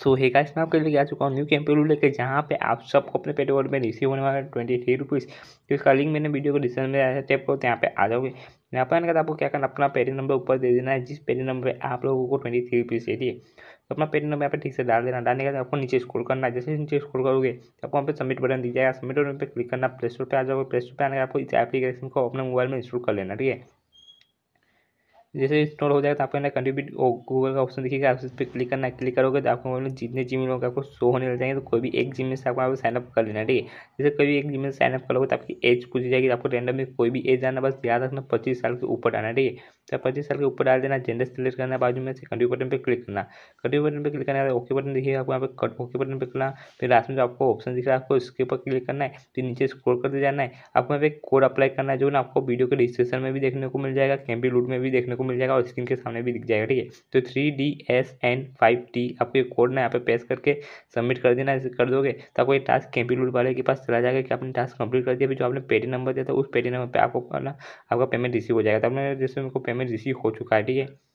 सो hey guys मैं आपके लिए आ चुका हूँ न्यू कैंप लेकर जहाँ पे आप सबको अपने पेट वर्ड में रिसीव होने वाला है ट्वेंटी थ्री रुपीज़ तो इसका लिंक मैंने वीडियो को डिस्क्रिप्शन में आया टेप को यहाँ पे आ जाओगे यहाँ पर आने का आपको क्या करना अपना पेरी नंबर ऊपर दे देना है जिस पेरी नंबर पर आप लोगों को ट्वेंटी थ्री रुपीज़ दिए तो अपना पेज नंबर यहाँ पर ठीक से डाल देना डालने के बाद आपको नीचे स्कोर करना है जैसे नीचे स्क्रोल करोगे तो आपको वहाँ पर सबमिट बटन दी जाएगा सबमिट बटन पर क्लिक करना प्ले स्टोर पर आ जाओगे प्ले स्टोर पर आने का आपको इस एप्लीकेशन को अपने मोबाइल में इंस्टॉल कर लेना ठीक है जैसे इंस्टॉल हो जाएगा तो आपके अंदर कंट्रीब्यूट गूगल का ऑप्शन दिखेगा आप इस पर क्लिक करना क्लिक करोगे तो आपको मोबाइल में जितने जिम लोग आपको शो होने लग जाएंगे तो कोई भी एक जिम में से आपको साइनअप कर लेना ठीक है जैसे कोई भी एक जिम में साइनअप करोगे तो आपकी एज पूछ जाएगी तो आपको रेंडम में कोई भी एज आना बस याद रखना पच्चीस साल के ऊपर आना ठीक है तो पच्चीस साल के ऊपर डाल देना जेंडर सिलेक्ट करना बाजू में से कंट्री बटन पर क्लिक करना कंट्री बटन पर क्लिक करना है ओके बटन दिखेगा आपको यहाँ पर ओके बटन पर करना फिर लास्ट में जो आपको ऑप्शन दिख रहा है आपको इसके ऊपर क्लिक करना है फिर नीचे स्क्रोल करते जाना है आपको यहाँ पे कोड अप्लाई करना है जो ना आपको वीडियो के डिस्क्रिप्शन में भी देखने को मिल जाएगा कैम्पी लूट में भी देखने को को मिल जाएगा और स्क्रीन के सामने भी दिख जाएगा ठीक है तो three D S N five T आपको ये कोड ना यहाँ पे पेश करके सबमिट कर देना कर दोगे तो आपको ये टास्क कैंपीलूड वाले के पास चला जाएगा कि आपने टास्क कंप्लीट कर दिया अभी जो आपने पेटी नंबर दिया था उस पेटी नंबर पर आपको ना आपका पेमेंट रिसीव हो जाएगा तो आपने जैसे मेरे को पेमेंट रिसीव हो चुका है ठीक है